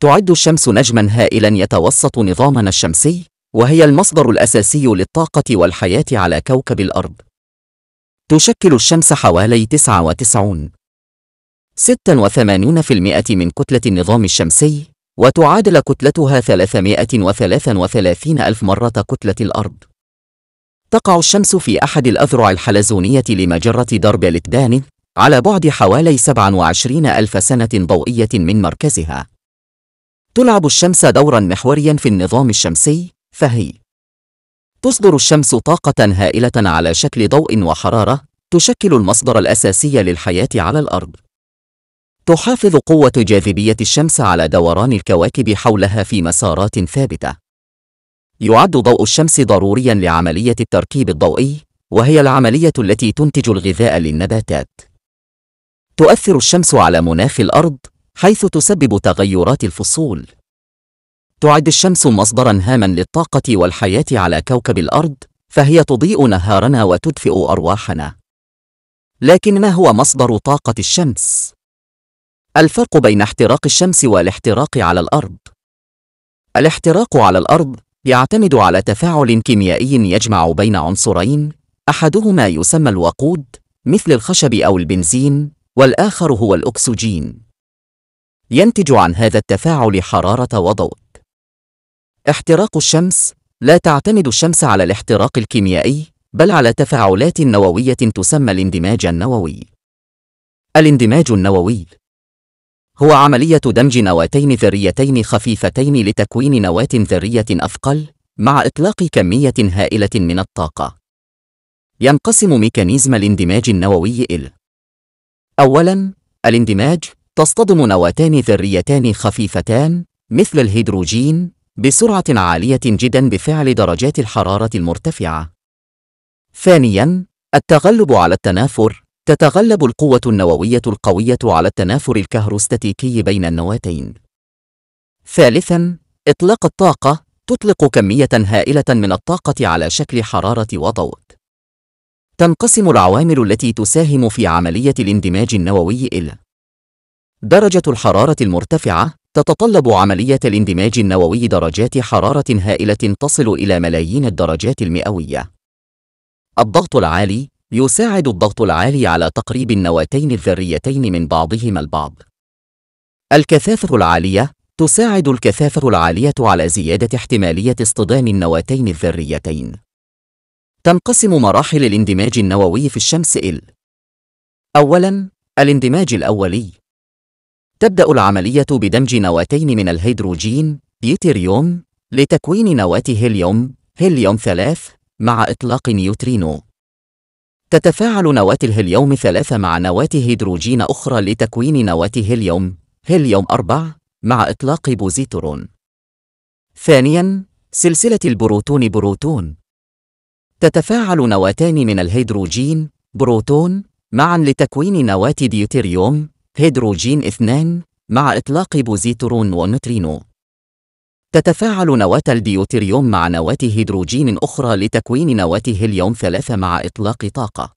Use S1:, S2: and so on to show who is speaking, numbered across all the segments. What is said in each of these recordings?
S1: تعد الشمس نجما هائلا يتوسط نظامنا الشمسي وهي المصدر الأساسي للطاقة والحياة على كوكب الأرض تشكل الشمس حوالي 99 86% من كتلة النظام الشمسي وتعادل كتلتها 333 ألف مرة كتلة الأرض تقع الشمس في أحد الأذرع الحلزونية لمجرة درب لتبان على بعد حوالي 27 ألف سنة ضوئية من مركزها تلعب الشمس دورا محوريا في النظام الشمسي فهي تصدر الشمس طاقة هائلة على شكل ضوء وحرارة تشكل المصدر الأساسي للحياة على الأرض تحافظ قوة جاذبية الشمس على دوران الكواكب حولها في مسارات ثابتة. يعد ضوء الشمس ضروريًا لعملية التركيب الضوئي، وهي العملية التي تنتج الغذاء للنباتات. تؤثر الشمس على مناخ الأرض، حيث تسبب تغيرات الفصول تعد الشمس مصدرا هاما للطاقة والحياة على كوكب الأرض فهي تضيء نهارنا وتدفئ أرواحنا لكن ما هو مصدر طاقة الشمس؟ الفرق بين احتراق الشمس والاحتراق على الأرض الاحتراق على الأرض يعتمد على تفاعل كيميائي يجمع بين عنصرين أحدهما يسمى الوقود مثل الخشب أو البنزين والآخر هو الأكسجين ينتج عن هذا التفاعل حرارة وضوء. احتراق الشمس لا تعتمد الشمس على الاحتراق الكيميائي، بل على تفاعلات نووية تسمى الاندماج النووي. الاندماج النووي هو عملية دمج نواتين ذريتين خفيفتين لتكوين نواة ذرية أثقل مع إطلاق كمية هائلة من الطاقة. ينقسم ميكانيزم الاندماج النووي إلى: أولاً، الاندماج تصطدم نواتان ذريتان خفيفتان مثل الهيدروجين بسرعة عالية جدا بفعل درجات الحرارة المرتفعة. ثانياً، التغلب على التنافر تتغلب القوة النووية القوية على التنافر الكهروستاتيكي بين النواتين. ثالثاً، إطلاق الطاقة تطلق كمية هائلة من الطاقة على شكل حرارة وضوء. تنقسم العوامل التي تساهم في عملية الاندماج النووي إلى درجة الحرارة المرتفعة تتطلب عملية الاندماج النووي درجات حرارة هائلة تصل إلى ملايين الدرجات المئوية. الضغط العالي يساعد الضغط العالي على تقريب النواتين الذريتين من بعضهما البعض. الكثافة العالية تساعد الكثافة العالية على زيادة احتمالية اصطدام النواتين الذريتين. تنقسم مراحل الاندماج النووي في الشمس إلى: أولاً، الاندماج الأولي تبدأ العملية بدمج نواتين من الهيدروجين يتريوم لتكوين نواة هيليوم هيليوم 3 مع إطلاق نيوترينو تتفاعل نواة الهيليوم 3 مع نواة هيدروجين أخرى لتكوين نواة هيليوم هيليوم 4 مع إطلاق بوزيترون ثانياً سلسلة البروتون بروتون تتفاعل نواتان من الهيدروجين بروتون معاً لتكوين نواة ديوتيريوم هيدروجين اثنان مع إطلاق بوزيترون ونوترينو تتفاعل نواة البيوتريوم مع نواة هيدروجين أخرى لتكوين نواة هيليوم ثلاثة مع إطلاق طاقة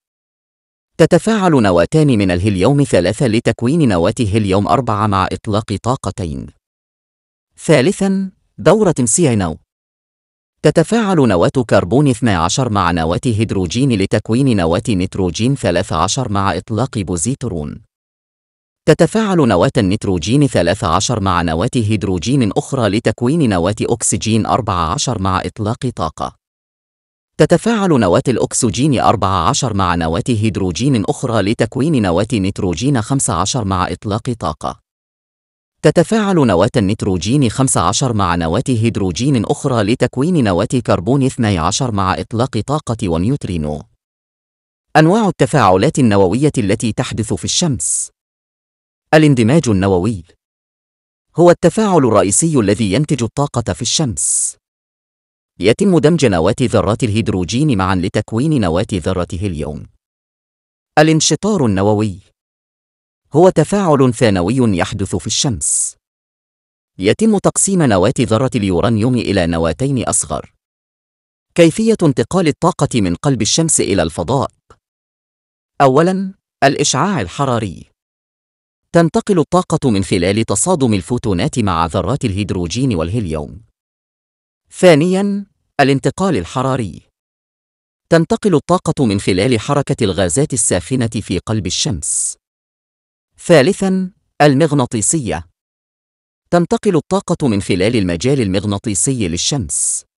S1: تتفاعل نواتان من الهيليوم ثلاثة لتكوين نواة هيليوم أربعة مع إطلاق طاقتين ثالثاً دورة سيانو. نو تتفاعل نواة كربون 12 مع نواة هيدروجين لتكوين نواة نيتروجين 13 مع إطلاق بوزيترون تتفاعل نواة النيتروجين 13 مع نواة هيدروجين أخرى لتكوين نواة أكسجين 14 مع إطلاق طاقة. تتفاعل نواة الأكسجين 14 مع نواة هيدروجين أخرى لتكوين نواة نيتروجين 15 مع إطلاق طاقة. تتفاعل نواة النيتروجين 15 مع نواة هيدروجين أخرى لتكوين نواة كربون 12 مع إطلاق طاقة ونيوترينو. أنواع التفاعلات النووية التي تحدث في الشمس الاندماج النووي هو التفاعل الرئيسي الذي ينتج الطاقة في الشمس. يتم دمج نواة ذرات الهيدروجين معا لتكوين نواة ذرة هيليوم. الانشطار النووي هو تفاعل ثانوي يحدث في الشمس. يتم تقسيم نواة ذرة اليورانيوم إلى نواتين أصغر. كيفية انتقال الطاقة من قلب الشمس إلى الفضاء. أولاً، الإشعاع الحراري. تنتقل الطاقة من خلال تصادم الفوتونات مع ذرات الهيدروجين والهيليوم. ثانياً، الانتقال الحراري. تنتقل الطاقة من خلال حركة الغازات الساخنة في قلب الشمس. ثالثاً، المغناطيسية. تنتقل الطاقة من خلال المجال المغناطيسي للشمس.